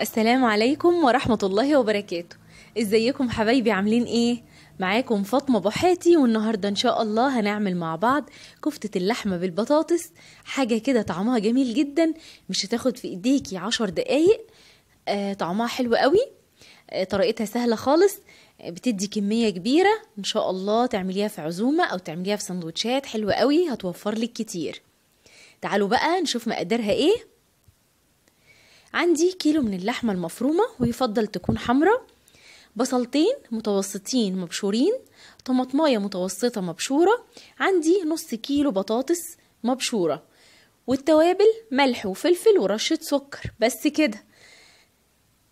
السلام عليكم ورحمة الله وبركاته ازيكم حبايبي عاملين ايه؟ معاكم فاطمة بحاتي والنهاردة ان شاء الله هنعمل مع بعض كفتة اللحمة بالبطاطس حاجة كده طعمها جميل جدا مش هتاخد في ايديكي عشر دقايق آه طعمها حلو قوي آه طريقتها سهلة خالص آه بتدي كمية كبيرة ان شاء الله تعمليها في عزومة او تعمليها في سندوتشات حلوة قوي هتوفر لك كتير تعالوا بقى نشوف مقاديرها ايه عندي كيلو من اللحمة المفرومة ويفضل تكون حمرة بصلتين متوسطين مبشورين طماطماية متوسطة مبشورة عندي نص كيلو بطاطس مبشورة والتوابل ملح وفلفل ورشة سكر بس كده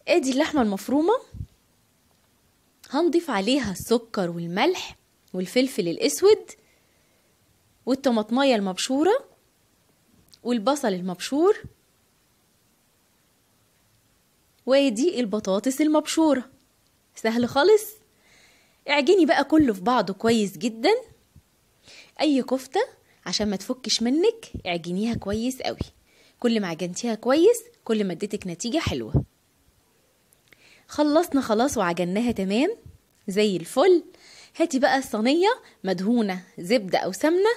ادي اللحمة المفرومة هنضيف عليها السكر والملح والفلفل الاسود والطماطمية المبشوره والبصل المبشور وادي البطاطس المبشورة سهل خالص اعجني بقى كله في بعضه كويس جدا اي كفتة عشان ما تفكش منك اعجنيها كويس قوي كل ما عجنتيها كويس كل ما اديتك نتيجة حلوة خلصنا خلاص وعجناها تمام زي الفل هاتي بقى الصينية مدهونة زبدة أو سمنة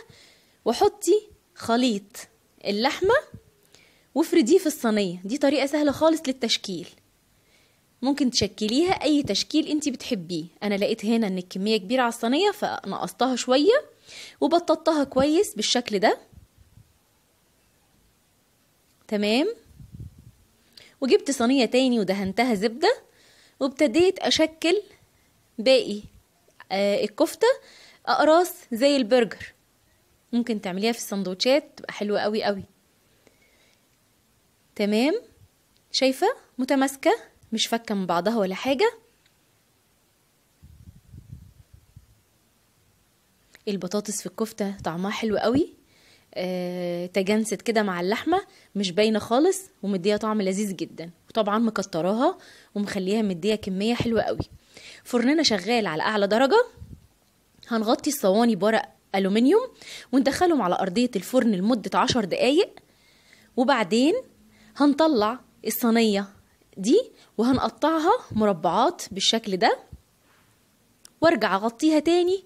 وحطي خليط اللحمة وافرديه في الصينية دي طريقة سهلة خالص للتشكيل ممكن تشكليها اي تشكيل انت بتحبيه انا لقيت هنا ان الكمية كبيرة على الصينية فنقصتها شوية وبططتها كويس بالشكل ده تمام وجبت صينية تاني ودهنتها زبدة وابتديت اشكل باقي آه الكفتة اقراص زي البرجر ممكن تعمليها في السندوتشات تبقى حلوة قوي قوي تمام شايفة متماسكة مش فكة من بعضها ولا حاجة البطاطس في الكفتة طعمها حلو قوي أه تجنست كده مع اللحمة مش باينة خالص ومديها طعم لذيذ جدا وطبعا مكتراها ومخليها مديها كمية حلوة قوي فرننا شغال على أعلى درجة هنغطي الصواني بورق ألومنيوم وندخلهم على أرضية الفرن لمدة عشر دقايق وبعدين هنطلع الصينية دي وهنقطعها مربعات بالشكل ده وارجع اغطيها تاني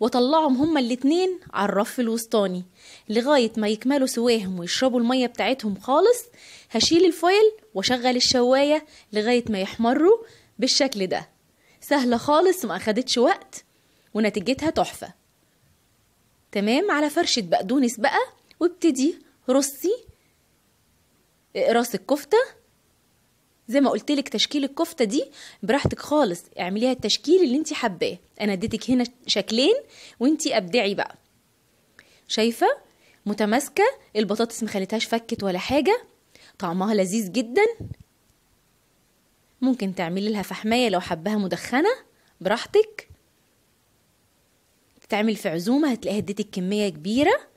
واطلعهم هما الاتنين على الرف الوسطاني لغاية ما يكملوا سواهم ويشربوا المية بتاعتهم خالص هشيل الفويل واشغل الشواية لغاية ما يحمروا بالشكل ده سهلة خالص ما اخدتش وقت ونتيجتها تحفة تمام على فرشة بقدونس بقى وابتدي رصي راس الكفته زي ما قلت لك تشكيل الكفته دي براحتك خالص اعمليها التشكيل اللي انت حباه انا اديتك هنا شكلين وانت ابدعي بقى شايفه متماسكه البطاطس ما خليتهاش فكت ولا حاجه طعمها لذيذ جدا ممكن تعملي لها فحمايه لو حباها مدخنه براحتك تتعمل في عزومه هتلاقيها اديتك كميه كبيره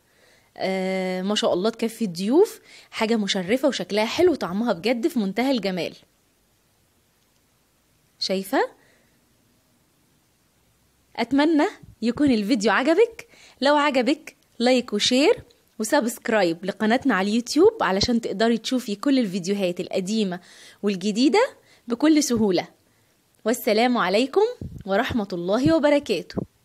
آه، ما شاء الله تكفي الضيوف حاجة مشرفة وشكلها حلو طعمها بجد في منتهى الجمال شايفة؟ أتمنى يكون الفيديو عجبك لو عجبك لايك وشير وسبسكرايب لقناتنا على اليوتيوب علشان تقدري تشوفي كل الفيديوهات القديمة والجديدة بكل سهولة والسلام عليكم ورحمة الله وبركاته